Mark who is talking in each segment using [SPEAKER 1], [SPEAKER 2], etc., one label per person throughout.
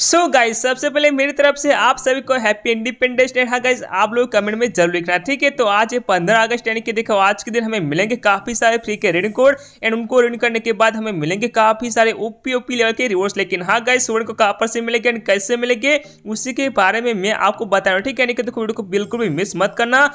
[SPEAKER 1] सो so guys सबसे पहले मेरी तरफ से आप सभी को हैप्पी इंडिपेंडेंस डे हाँ गाइज आप लोग कमेंट में जरूर लिखना ठीक है तो आज ये पंद्रह अगस्त यानी कि देखो आज के दिन हमें मिलेंगे काफी सारे फ्री के रेड कोड एंड उनको रेड करने के बाद हमें मिलेंगे काफी सारे ओपी ओपी लेवल के रिवॉर्ड्स लेकिन हाँ गाइज सूर्य को कहाँ पर से मिलेंगे एंड कैसे मिलेंगे उसी के बारे में मैं आपको बता रहा हूँ ठीक है यानी कि देखो वीडियो को बिल्कुल भी मिस मत करना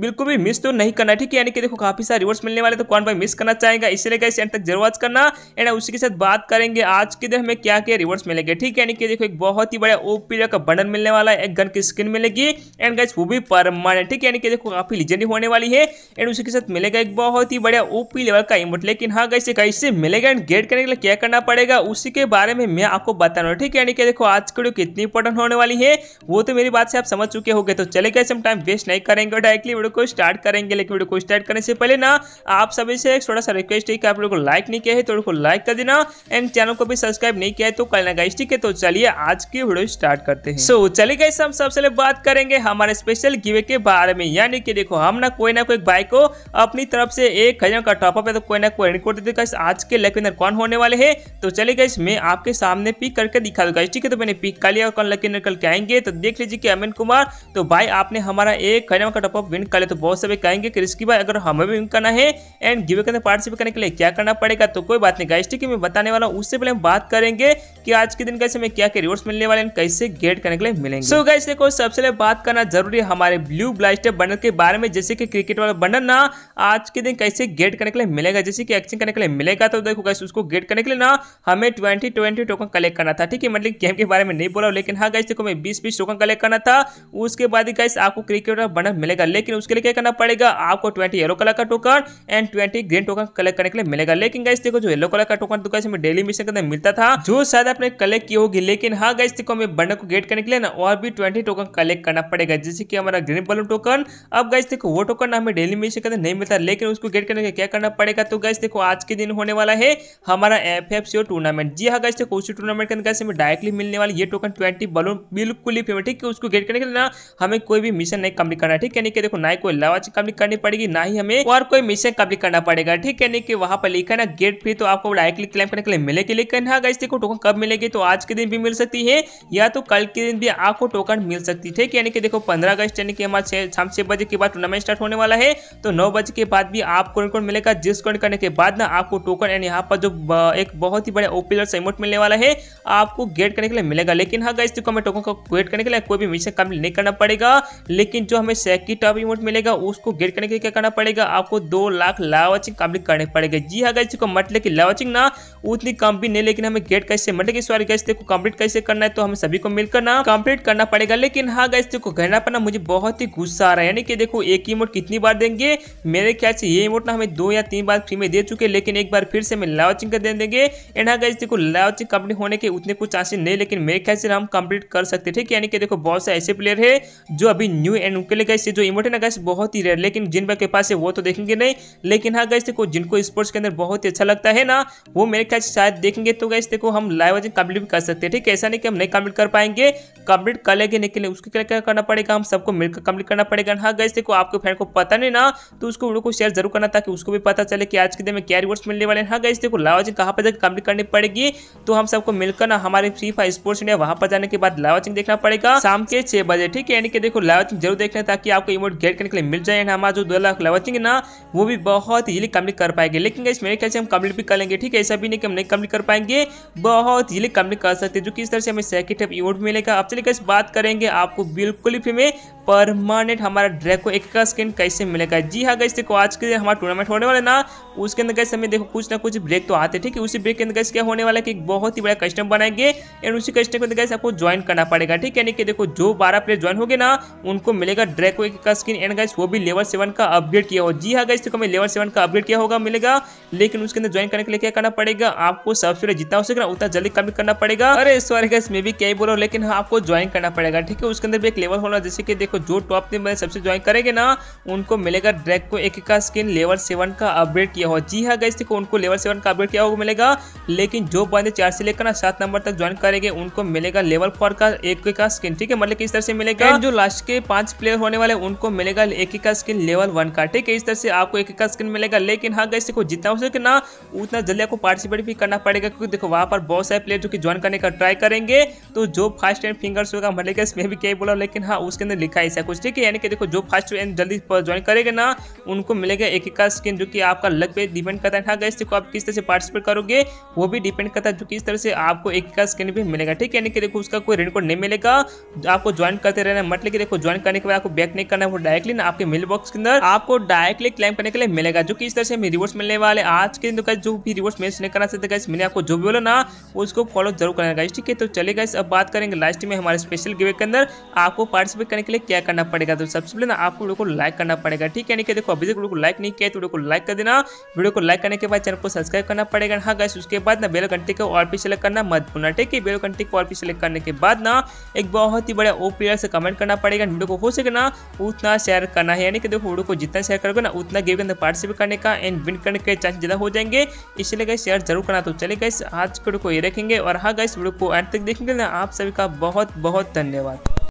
[SPEAKER 1] बिल्कुल भी मिस तो नहीं करना ठीक है यानी कि देखो काफी सारे रिवर्स मिलने वाले तो कौन भाई मिस करना चाहेगा इसलिए कैसे एंड तक जरूर वॉच करना एंड उसी के साथ बात करेंगे आज के दिन हमें क्या क्या रिवर्स मिलेंगे ठीक है यानी कि देखो एक बहुत ही बड़ा ओपी का बंडन मिलने वाला है एक गन की स्किन मिलेगी एंड गैस वो भी परमानेंट ठीक है यानी कि देखो काफी लीजेंडरी होने वाली है एंड उसी के साथ मिलेगा एक बहुत ही बड़ा ओपी लेवल का इमोट लेकिन हाँ कैसे कैसे मिलेगा एंड गेट करने के लिए क्या करना पड़ेगा उसी के बारे में मैं आपको बताना ठीक है यानी कि देखो आज की वीडियो कितनी इंपॉर्टेंट होने वाली है वो तो मेरी बात से आप समझ चुके हो तो चले गए हम टाइम वेस्ट नहीं करेंगे डायरेक्टली वीडियो को स्टार्ट करेंगे लेकिन वीडियो को स्टार्ट करने से पहले ना आप सभी से एक छोटा सा रिक्वेस्ट है कि आप लोगों को लाइक नहीं किया है तो को लाइक कर देना एंड चैनल को भी सब्सक्राइब नहीं किया है तो कल गाइस ठीक है तो चलिए आज की वीडियो स्टार्ट करते हैं सो चलिए गाइस हम सबसे पहले बात करेंगे हमारे स्पेशल गिवे के बारे में यानी कि देखो हम ना कोई ना कोई बाइक को अपनी तरफ से एक हजार का टॉपअप है तो कोई ना कोई रिकॉर्ड देते गाइस आज के लकी कौन होने वाले है तो चले गए मैं आपके सामने पिक करके दिखा दूंगा ठीक है तो मैंने पिक कर लिया और कौन लकी विनर कल के आएंगे तो देख लीजिए कि अमिन कुमार तो भाई आपने हमारा एक हजार का टॉपअप विन कर ले तो बहुत सभी कहेंगे कि रिस्की भाई अगर हमें भी करना है एंड गिवे के अंदर पार्टिसिपेट करने के लिए क्या करना पड़ेगा तो कोई बात नहीं गाइस ठीक है मैं बताने वाला हूँ उससे पहले हम बात करेंगे कि आज के दिन कैसे हमें क्या क्या रिवॉर्ड्स मिलने वाले हैं कैसे गेट करने के लिए मिलेंगे सो गाइस देखो सबसे पहले बात करना जरूरी है हमारे ब्लू ब्लास्टर बंडल के बारे में जैसे कि क्रिकेट वाला बंडल ना आज के दिन कैसे गेट करने के लिए मिलेगा जैसे कि एक्सचेंज करने के लिए मिलेगा तो देखो गाइस उसको गेट करने के लिए ना हमें ट्वेंटी ट्वेंटी टोकन कलेक्ट करना था ठीक है मतलब गेम के बारे में नहीं बोला लेकिन हाँ गाइस देखो मैं बीस बीस टोकन कलेक्ट करना था उसके बाद ही गाइस आपको क्रिकेट वाला बंडल मिलेगा लेकिन उसके लिए क्या करना पड़ेगा आपको ट्वेंटी येलो कलर का token and twenty green token collect करने के लिए मिलेगा लेकिन गाइस देखो जो येलो कलर का टोकन तो गाइस डेली मिशन के अंदर मिलता था जो शायद आपने कलेक्ट की होगी लेकिन हाँ गाइस देखो हमें बंडल को गेट करने के लिए ना और भी ट्वेंटी टोकन कलेक्ट करना पड़ेगा जैसे कि हमारा ग्रीन बलून टोकन अब गाइस देखो वो टोकन हमें डेली मिशन के अंदर नहीं मिलता लेकिन उसको गेट करने के क्या करना पड़ेगा तो गाइस देखो आज के दिन होने वाला है हमारा एफ एफ टूर्नामेंट जी हाँ गाइस देखो उसी टूर्नामेंट के अंदर गाइस हमें डायरेक्टली मिलने वाली ये टोकन ट्वेंटी बलून बिल्कुल ही फेमस ठीक है उसको गेट करने के लिए ना हमें कोई भी मिशन नहीं कंप्लीट करना ठीक है देखो नाइन ना ही कोई लॉन्च कम्प्लीट करनी पड़ेगी ना ही हमें और कोई मिशन कम्प्लीट करना पड़ेगा ठीक है नहीं की वहाँ पर लिखा ना गेट फ्री तो आपको डायरेक्टली क्लाइम करने के लिए मिलेगी लेकिन हाँ गाइस देखो टोकन कब मिलेगी तो आज के दिन भी मिल सकती है या तो कल के दिन भी आपको टोकन मिल सकती है ठीक यानी कि देखो पंद्रह अगस्त यानी कि हमारे शाम छह बजे के बाद टूर्नामेंट स्टार्ट होने वाला है तो नौ बजे के बाद भी आपको इनको मिलेगा जिस कॉइन करने के बाद ना आपको टोकन यानी यहाँ पर जो एक बहुत ही बड़ा ओपी और सेमोट मिलने वाला है आपको गेट करने के लिए मिलेगा लेकिन हाँ गाइस देखो हमें टोकन का वेट करने के लिए कोई भी मिशन कम्प्लीट नहीं करना पड़ेगा लेकिन जो हमें सेकंड टॉप इमोट मिलेगा उसको गेट करने के लिए क्या करना पड़ेगा आपको दो लाख लावाचिंग कंप्लीट करने पड़ेगा जी हाँ गैस मतलब की लावाचिंग ना उतनी कम भी नहीं लेकिन हमें गेट कैसे मतलब की सॉरी गैस देखो कंप्लीट कैसे करना है तो हमें सभी को मिलकर ना कंप्लीट करना पड़ेगा लेकिन हाँ गैस देखो घरना पड़ना मुझे बहुत ही गुस्सा आ रहा है यानी कि देखो एक ही इमोट कितनी बार देंगे मेरे ख्याल से ये इमोट ना हमें दो या तीन बार फ्री में दे चुके लेकिन एक बार फिर से हमें लावाचिंग का दे देंगे एंड हाँ गैस देखो लावाचिंग कंप्लीट होने के उतने कुछ चांसेस नहीं लेकिन मेरे ख्याल से हम कंप्लीट कर सकते ठीक है यानी कि देखो बहुत से ऐसे प्लेयर है जो अभी न्यू एंड उनके लिए गैस जो इमोट है गैस बहुत ही रेयर लेकिन जिन भाई के पास है वो तो देखेंगे नहीं लेकिन हाँ गैस देखो जिनको स्पोर्ट्स के अंदर बहुत ही अच्छा लगता है ना वो मेरे ख्याल से शायद देखेंगे तो गैस देखो हम लाइव वजन कंप्लीट कर सकते हैं ठीक है ऐसा नहीं कि हम नहीं कंप्लीट कर पाएंगे कंप्लीट कर लेंगे लेकिन उसके लिए क्या करना पड़ेगा हम सबको मिलकर कंप्लीट करना पड़ेगा हाँ गैस देखो आपके फ्रेंड को पता नहीं ना तो उसको वीडियो को शेयर जरूर करना ताकि उसको भी पता चले कि आज के दिन में क्या रिवॉर्ड्स मिलने वाले हैं हाँ गैस देखो लाइव वजन कहाँ पर जाकर कंप्लीट करनी पड़ेगी तो हम सबको मिलकर ना हमारे फ्री फायर स्पोर्ट्स इंडिया वहाँ पर जाने के बाद लाइव वॉचिंग देखना पड़ेगा शाम के छह बजे ठीक है यानी कि देखो लाइव वॉचिंग जरूर देखना ताकि आपको इमोट गेट क्लियर करने के लिए मिल जाएगा हमारा जो दो लाख लाभार्थी ना वो भी बहुत ईजिली कंप्लीट कर पाएंगे लेकिन इस मेरे ख्याल से हम कंप्लीट भी कर लेंगे ठीक है ऐसा भी नहीं कि हम नहीं कंप्लीट कर पाएंगे बहुत ईजिली कंप्लीट कर सकते हैं जो किस तरह से हमें सेकेंड इवेंट मिलेगा अब चलिए बात करेंगे आपको बिल्कुल ही फ्री में परमानेंट हमारा ड्रैको एक का स्किन कैसे मिलेगा जी हाँ गैस देखो आज के दिन हमारा टूर्नामेंट होने वाला ना उसके अंदर कैसे हमें देखो कुछ ना कुछ ब्रेक तो आते ठीक है उसी ब्रेक के अंदर कैसे क्या होने वाला है कि एक बहुत ही बड़ा कस्टम बनाएंगे एंड उसी कस्टम के अंदर कैसे आपको ज्वाइन करना पड़ेगा ठीक है यानी कि देखो जो बारह प्लेयर ज्वाइन हो ना उनको मिलेगा ड्रैको एक का स्किन एंड गैस वो भी लेवल सेवन का अपग्रेड किया हो जी हाँ गैस देखो हमें लेवल सेवन का अपग्रेड किया होगा मिलेगा लेकिन उसके अंदर ज्वाइन करने के लिए क्या करना पड़ेगा आपको सबसे पहले जितना हो सके उतना जल्दी कमी करना पड़ेगा अरे सॉरी गैस मैं भी क्या रहा हूँ लेकिन हाँ, आपको ज्वाइन करना पड़ेगा ठीक है उसके अंदर भी एक लेवल होना जैसे कि देखो देखो जो टॉप टीम में सबसे ज्वाइन करेंगे ना उनको मिलेगा ड्रैक को एक का स्किन लेवल सेवन का अपडेट किया हुआ जी हाँ गैस देखो उनको लेवल सेवन का अपडेट किया हुआ मिलेगा लेकिन जो बंदे चार से लेकर ना सात नंबर तक ज्वाइन करेंगे उनको मिलेगा लेवल फोर का एक का स्किन ठीक है मतलब किस तरह से मिलेगा जो लास्ट के पांच प्लेयर होने वाले उनको मिलेगा एक का स्किन लेवल वन का ठीक है इस तरह से आपको एक का स्किन मिलेगा लेकिन हाँ गैस देखो जितना हो सके ना उतना जल्दी आपको पार्टिसिपेट भी करना पड़ेगा क्योंकि देखो वहाँ पर बहुत सारे प्लेयर जो कि ज्वाइन करने का ट्राई करेंगे तो जो फर्स्ट एंड फिंगर्स होगा मतलब इसमें भी क्या बोला लेकिन हाँ उसके अंदर लिखा है ऐसा कुछ ठीक है यानी कि देखो जो फर्स्ट जल्दी ज्वाइन करेगा ना उनको मिलेगा एक एक का स्किन जो कि आपका लग पे डिपेंड करता है हाँ गैस देखो आप किस तरह से पार्टिसिपेट करोगे वो भी डिपेंड करता है जो किस तरह से आपको एक एक का स्किन भी मिलेगा ठीक है यानी कि देखो उसका कोई रेड नहीं मिलेगा आपको ज्वाइन करते रहना मतलब कि देखो ज्वाइन करने के बाद आपको बैक नहीं करना है वो डायरेक्टली ना आपके मेल बॉक्स के अंदर आपको डायरेक्टली क्लेम करने के लिए मिलेगा जो कि इस तरह से रिवॉर्ड्स मिलने वाले आज के दिन तो जो भी रिवॉर्ड्स मैच नहीं करना चाहते गैस मैंने आपको जो भी बोला ना उसको फॉलो जरूर करना गाइस ठीक है तो चले गए अब बात करेंगे लास्ट में हमारे स्पेशल गिवे के अंदर आपको पार्टिसिपेट करने के लिए क्या करना पड़ेगा तो सबसे पहले ना आपको वीडियो को लाइक करना पड़ेगा ठीक है नहीं देखो अभी तक वीडियो को लाइक नहीं किया तो वीडियो को लाइक कर देना वीडियो को लाइक करने के बाद चैनल को सब्सक्राइब करना पड़ेगा हाँ गैस उसके बाद ना बेल घंटे को और भी सेलेक्ट करना मत भूलना ठीक है बेल घंटे को और भी सेलेक्ट करने के बाद ना एक बहुत ही बड़ा ओ से कमेंट करना पड़ेगा वीडियो को हो सके ना उतना शेयर करना है यानी कि देखो वीडियो को जितना शेयर करोगे ना उतना गेम के अंदर पार्टिसिपेट करने का एंड विन करने के चांस ज़्यादा हो जाएंगे इसलिए गए शेयर जरूर करना तो चले गए आज के वीडियो को ये रखेंगे और हाँ गैस वीडियो को एंड तक देखेंगे ना आप सभी का बहुत बहुत धन्यवाद